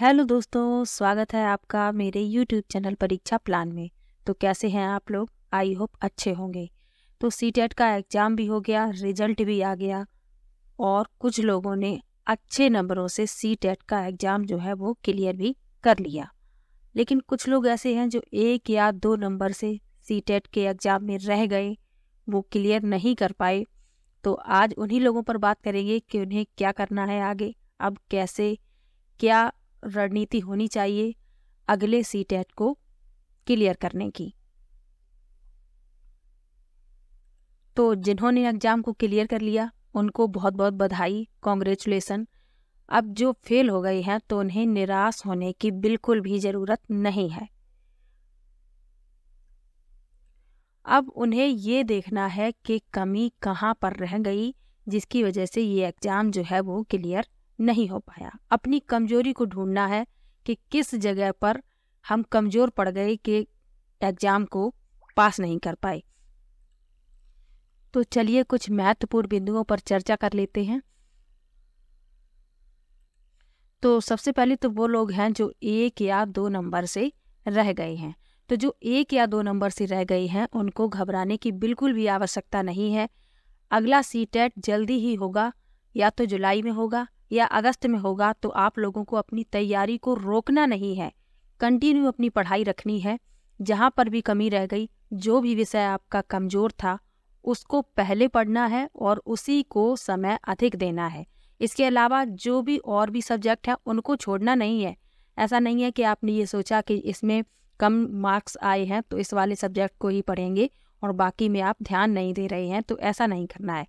hello दोस्तों स्वागत है आपका मेरे यूट्यूब चैनल परीक्षा प्लान में तो कैसे हैं आप लोग आई होप अच्छे होंगे तो सी e का एग्ज़ाम भी हो गया रिजल्ट भी आ गया और कुछ लोगों ने अच्छे नंबरों से सी e का एग्ज़ाम जो है वो क्लियर भी कर लिया लेकिन कुछ लोग ऐसे हैं जो एक या दो नंबर से सी e के एग्ज़ाम में रह गए वो क्लियर नहीं कर पाए तो आज उन्हीं लोगों पर बात करेंगे कि उन्हें क्या करना है आगे अब कैसे क्या रणनीति होनी चाहिए अगले सी टेट को क्लियर करने की तो जिन्होंने एग्ज़ाम को क्लियर कर लिया उनको बहुत बहुत बधाई कॉन्ग्रेचुलेसन अब जो फेल हो गए हैं तो उन्हें निराश होने की बिल्कुल भी ज़रूरत नहीं है अब उन्हें ये देखना है कि कमी कहाँ पर रह गई जिसकी वजह से ये एग्ज़ाम जो है वो क्लियर नहीं हो पाया अपनी कमजोरी को ढूंढना है कि किस जगह पर हम कमजोर पड़ गए कि एग्जाम को पास नहीं कर पाए तो चलिए कुछ महत्वपूर्ण बिंदुओं पर चर्चा कर लेते हैं तो सबसे पहले तो वो लोग हैं जो एक या दो नंबर से रह गए हैं तो जो एक या दो नंबर से रह गए हैं उनको घबराने की बिल्कुल भी आवश्यकता नहीं है अगला सी टेट जल्दी ही होगा या तो जुलाई में होगा या अगस्त में होगा तो आप लोगों को अपनी तैयारी को रोकना नहीं है कंटिन्यू अपनी पढ़ाई रखनी है जहाँ पर भी कमी रह गई जो भी विषय आपका कमज़ोर था उसको पहले पढ़ना है और उसी को समय अधिक देना है इसके अलावा जो भी और भी सब्जेक्ट है उनको छोड़ना नहीं है ऐसा नहीं है कि आपने ये सोचा कि इसमें कम मार्क्स आए हैं तो इस वाले सब्जेक्ट को ही पढ़ेंगे और बाकी में आप ध्यान नहीं दे रहे हैं तो ऐसा नहीं करना है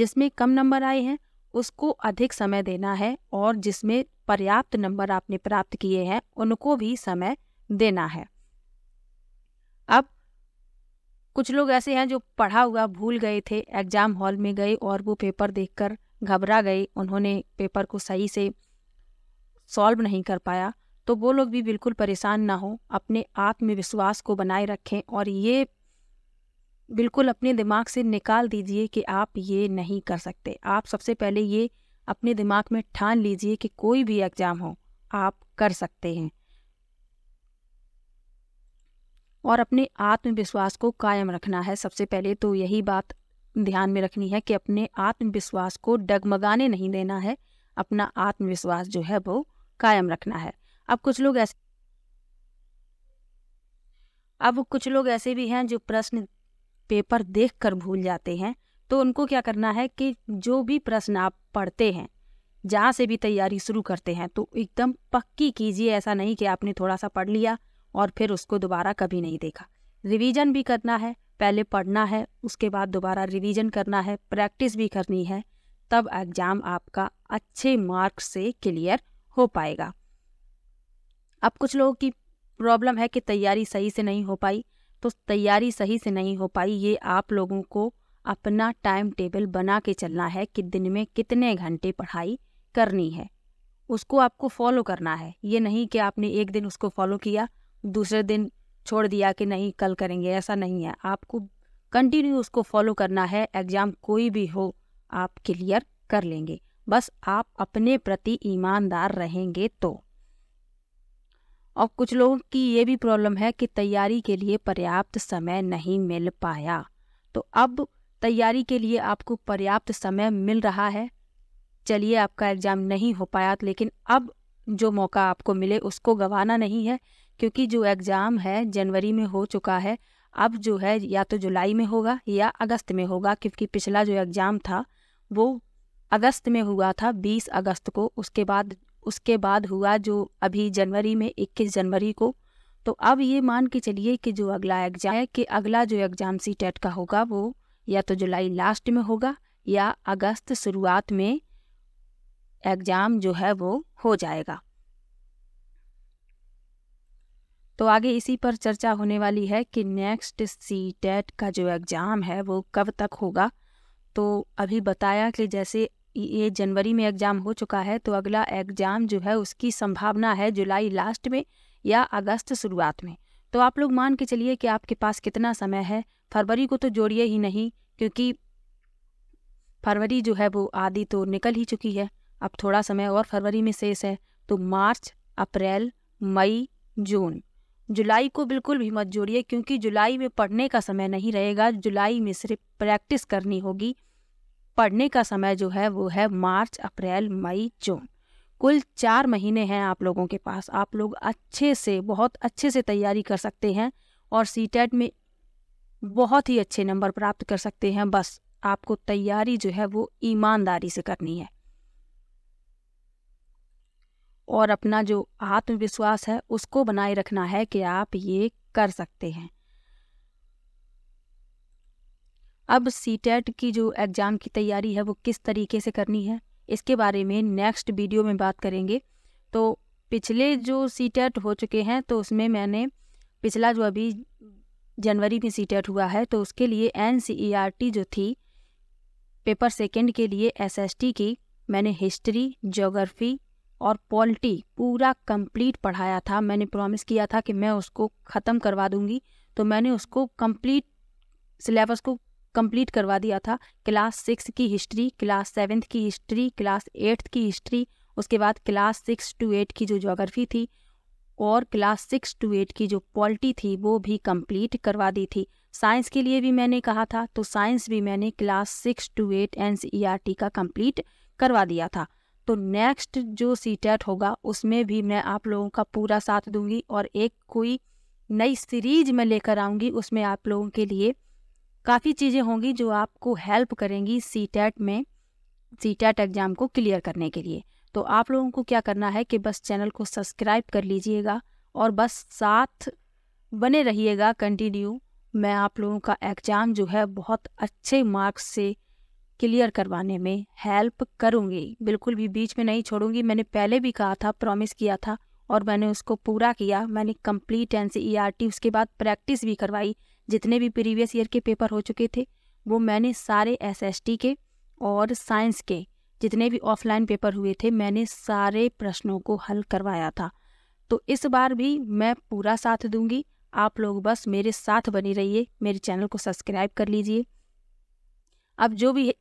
जिसमें कम नंबर आए हैं उसको अधिक समय देना है और जिसमें पर्याप्त नंबर आपने प्राप्त किए हैं उनको भी समय देना है अब कुछ लोग ऐसे हैं जो पढ़ा हुआ भूल गए थे एग्जाम हॉल में गए और वो पेपर देखकर घबरा गए उन्होंने पेपर को सही से सॉल्व नहीं कर पाया तो वो लोग भी बिल्कुल परेशान ना हो अपने आत्मविश्वास को बनाए रखें और ये बिल्कुल अपने दिमाग से निकाल दीजिए कि आप ये नहीं कर सकते आप सबसे पहले ये अपने दिमाग में ठान लीजिए कि कोई भी एग्ज़ाम हो आप कर सकते हैं और अपने आत्मविश्वास को कायम रखना है सबसे पहले तो यही बात ध्यान में रखनी है कि अपने आत्मविश्वास को डगमगाने नहीं देना है अपना आत्मविश्वास जो है वो कायम रखना है अब कुछ लोग ऐसे अब कुछ लोग ऐसे भी हैं जो प्रश्न पेपर देख कर भूल जाते हैं तो उनको क्या करना है कि जो भी प्रश्न आप पढ़ते हैं जहाँ से भी तैयारी शुरू करते हैं तो एकदम पक्की कीजिए ऐसा नहीं कि आपने थोड़ा सा पढ़ लिया और फिर उसको दोबारा कभी नहीं देखा रिवीजन भी करना है पहले पढ़ना है उसके बाद दोबारा रिवीजन करना है प्रैक्टिस भी करनी है तब एग्ज़ाम आपका अच्छे मार्क्स से क्लियर हो पाएगा अब कुछ लोगों की प्रॉब्लम है कि तैयारी सही से नहीं हो पाई तो तैयारी सही से नहीं हो पाई ये आप लोगों को अपना टाइम टेबल बना के चलना है कि दिन में कितने घंटे पढ़ाई करनी है उसको आपको फॉलो करना है ये नहीं कि आपने एक दिन उसको फॉलो किया दूसरे दिन छोड़ दिया कि नहीं कल करेंगे ऐसा नहीं है आपको कंटिन्यू उसको फॉलो करना है एग्ज़ाम कोई भी हो आप क्लियर कर लेंगे बस आप अपने प्रति ईमानदार रहेंगे तो और कुछ लोगों की ये भी प्रॉब्लम है कि तैयारी के लिए पर्याप्त समय नहीं मिल पाया तो अब तैयारी के लिए आपको पर्याप्त समय मिल रहा है चलिए आपका एग्ज़ाम नहीं हो पाया लेकिन अब जो मौका आपको मिले उसको गंवाना नहीं है क्योंकि जो एग्ज़ाम है जनवरी में हो चुका है अब जो है या तो जुलाई में होगा या अगस्त में होगा क्योंकि पिछला जो एग्ज़ाम था वो अगस्त में हुआ था 20 अगस्त को उसके बाद उसके बाद हुआ जो अभी जनवरी में 21 जनवरी को तो अब ये मान के चलिए कि जो अगला एग्जाम है कि अगला जो एग्जाम सी टेट e का होगा वो या तो जुलाई लास्ट में होगा या अगस्त शुरुआत में एग्जाम जो है वो हो जाएगा तो आगे इसी पर चर्चा होने वाली है कि नेक्स्ट सी टेट का जो एग्ज़ाम है वो कब तक होगा तो अभी बताया कि जैसे ये जनवरी में एग्ज़ाम हो चुका है तो अगला एग्ज़ाम जो है उसकी संभावना है जुलाई लास्ट में या अगस्त शुरुआत में तो आप लोग मान के चलिए कि आपके पास कितना समय है फरवरी को तो जोड़िए ही नहीं क्योंकि फरवरी जो है वो आधी तो निकल ही चुकी है अब थोड़ा समय और फरवरी में शेष है तो मार्च अप्रैल मई जून जुलाई को बिल्कुल भी मत जोड़िए क्योंकि जुलाई में पढ़ने का समय नहीं रहेगा जुलाई में सिर्फ प्रैक्टिस करनी होगी पढ़ने का समय जो है वो है मार्च अप्रैल मई जून कुल चार महीने हैं आप लोगों के पास आप लोग अच्छे से बहुत अच्छे से तैयारी कर सकते हैं और सी टेट e में बहुत ही अच्छे नंबर प्राप्त कर सकते हैं बस आपको तैयारी जो है वो ईमानदारी से करनी है और अपना जो आत्मविश्वास है उसको बनाए रखना है कि आप ये कर सकते हैं अब सी e की जो एग्ज़ाम की तैयारी है वो किस तरीके से करनी है इसके बारे में नेक्स्ट वीडियो में बात करेंगे तो पिछले जो सी e हो चुके हैं तो उसमें मैंने पिछला जो अभी जनवरी में सी e हुआ है तो उसके लिए एन जो थी पेपर सेकेंड के लिए एस की मैंने हिस्ट्री जोग्राफ़ी और पॉलिटी पूरा कंप्लीट पढ़ाया था मैंने प्रॉमिस किया था कि मैं उसको ख़त्म करवा दूंगी तो मैंने उसको कंप्लीट सिलेबस को कंप्लीट करवा दिया था क्लास सिक्स की हिस्ट्री क्लास सेवन्थ की हिस्ट्री क्लास एट्थ की हिस्ट्री उसके बाद क्लास सिक्स टू एट की जो जोग्राफ़ी थी और क्लास सिक्स टू एट की जो पॉलिटी थी वो भी कंप्लीट करवा दी थी साइंस के लिए भी मैंने कहा था तो साइंस भी मैंने class six to eight N C R T का कंप्लीट करवा दिया था तो नेक्स्ट जो सी टेट e होगा उसमें भी मैं आप लोगों का पूरा साथ दूंगी और एक कोई नई सीरीज में लेकर आऊँगी उसमें आप लोगों के लिए काफ़ी चीज़ें होंगी जो आपको हेल्प करेंगी सी टैट में सी टैट एग्ज़ाम को क्लियर करने के लिए तो आप लोगों को क्या करना है कि बस चैनल को सब्सक्राइब कर लीजिएगा और बस साथ बने रहिएगा कंटिन्यू मैं आप लोगों का एग्ज़ाम जो है बहुत अच्छे मार्क्स से क्लियर करवाने में हेल्प करूँगी बिल्कुल भी बीच में नहीं छोड़ूंगी मैंने पहले भी कहा था प्रॉमिस किया था और मैंने उसको पूरा किया मैंने complete N C E R T उसके बाद प्रैक्टिस भी करवाई जितने भी प्रीवियस ईयर के पेपर हो चुके थे वो मैंने सारे टी के और साइंस के जितने भी ऑफलाइन पेपर हुए थे मैंने सारे प्रश्नों को हल करवाया था तो इस बार भी मैं पूरा साथ दूंगी आप लोग बस मेरे साथ बनी रहिए मेरे चैनल को सब्सक्राइब कर लीजिए अब जो भी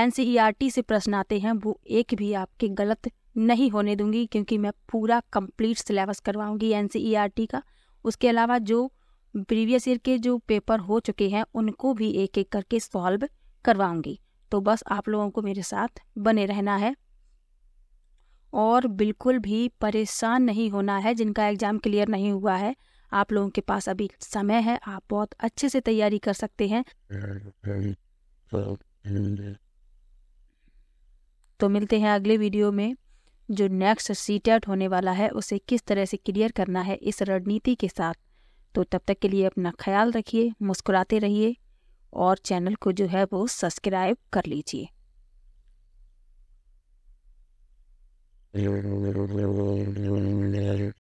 N C E R T से प्रश्न आते हैं वो एक भी आपके गलत नहीं होने दूंगी क्योंकि मैं पूरा कंप्लीट सिलेबस करवाऊंगी N C E R T का उसके अलावा जो प्रीवियस ईयर के जो पेपर हो चुके हैं उनको भी एक एक करके सॉल्व करवाऊंगी तो बस आप लोगों को मेरे साथ बने रहना है और बिल्कुल भी परेशान नहीं होना है जिनका एग्ज़ाम क्लियर नहीं हुआ है आप लोगों के पास अभी समय है आप बहुत अच्छे से तैयारी कर सकते हैं तो मिलते हैं अगले वीडियो में जो नेक्स्ट सी होने वाला है उसे किस तरह से क्लियर करना है इस रणनीति के साथ तो तब तक के लिए अपना ख्याल रखिए मुस्कुराते रहिए और चैनल को जो है वो सब्सक्राइब कर लीजिए